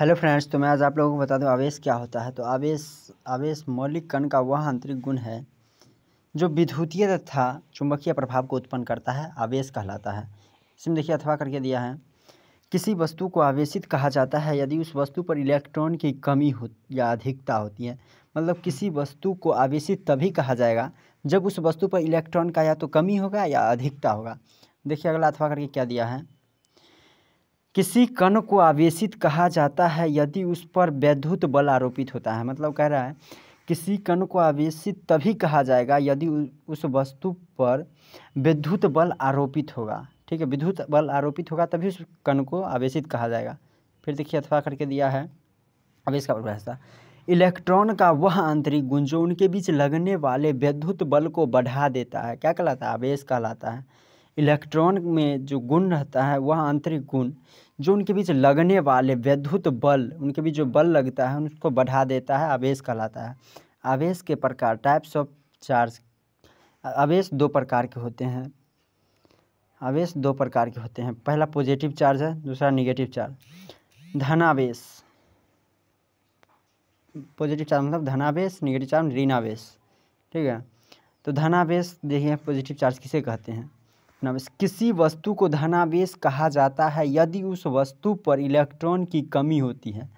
hello friends तो मैं आज आप लोगों को बता दूं आवेश क्या होता है तो आवेश आवेश मौलिक कण का वह आंतरिक गुण है जो विद्युतीय तथा चुंबकीय प्रभाव को उत्पन्न करता है आवेश कहलाता है इसमें देखिए अथवा करके दिया है किसी वस्तु को आवेशित कहा जाता है यदि उस वस्तु पर इलेक्ट्रॉन की कमी हो या अधिकता होती है मतलब किसी वस्तु को आवेशित तभी कहा जाएगा जब उस वस्तु पर इलेक्ट्रॉन का या तो कमी होगा या अधिकता होगा देखिए अगला अथवा करके क्या दिया है किसी कण को आवेशित कहा जाता है यदि उस पर वैद्युत बल आरोपित होता है मतलब कह रहा है किसी कण को आवेशित तभी कहा जाएगा यदि उस वस्तु पर विद्युत बल आरोपित होगा ठीक है विद्युत बल आरोपित होगा तभी उस कण को आवेशित कहा जाएगा फिर देखिए अथवा करके दिया है आवेश का परिभाषा इलेक्ट्रॉन का वह आंतरिक गुण जो उनके बीच लगने वाले विद्युत बल को बढ़ा देता है क्या कहलाता है आवेश कहलाता है इलेक्ट्रॉन में जो गुण रहता है वह आंतरिक गुण जो उनके बीच लगने वाले वैद्युत बल उनके बीच जो बल लगता है उनको बढ़ा देता है आवेश कहलाता है आवेश के प्रकार टाइप्स ऑफ चार्ज आवेश दो प्रकार के होते हैं आवेश दो प्रकार के होते हैं पहला पॉजिटिव चार्ज है दूसरा निगेटिव चार्ज धनावेश पॉजिटिव चार्ज मतलब धनावेश निगेटिव चार्ज ऋणावेश ठीक है तो धनावेश देखिए पॉजिटिव चार्ज किसे कहते हैं नमस्कार किसी वस्तु को धनावेश कहा जाता है यदि उस वस्तु पर इलेक्ट्रॉन की कमी होती है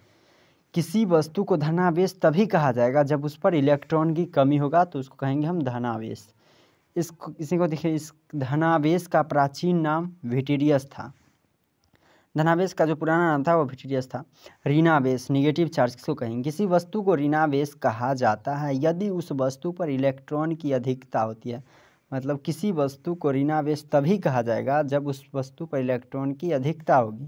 किसी वस्तु को धनावेश तभी कहा जाएगा जब उस पर इलेक्ट्रॉन की कमी होगा तो उसको कहेंगे हम धनावेश इस इसी को देखिए इस धनावेश का प्राचीन नाम विटेरियस था धनावेश का जो पुराना नाम था वो विटेरियस था ऋणावेश निगेटिव चार्ज किसको कहेंगे किसी वस्तु को ऋणावेश कहा जाता है यदि उस वस्तु पर इलेक्ट्रॉन की अधिकता होती है मतलब किसी वस्तु को ऋणावेश तभी कहा जाएगा जब उस वस्तु पर इलेक्ट्रॉन की अधिकता होगी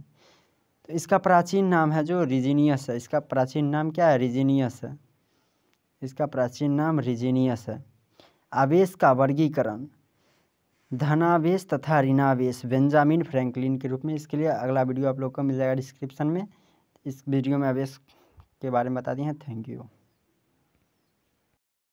तो इसका प्राचीन नाम है जो रिजीनियस है इसका प्राचीन नाम क्या है रिजीनियस है इसका प्राचीन नाम रिजीनियस है आवेश का वर्गीकरण धनावेश तथा ऋणावेश बेंजामिन फ्रैंकलिन के रूप में इसके लिए अगला वीडियो आप लोग को मिल जाएगा डिस्क्रिप्शन में इस वीडियो में आवेश के बारे में बता दिए हैं थैंक यू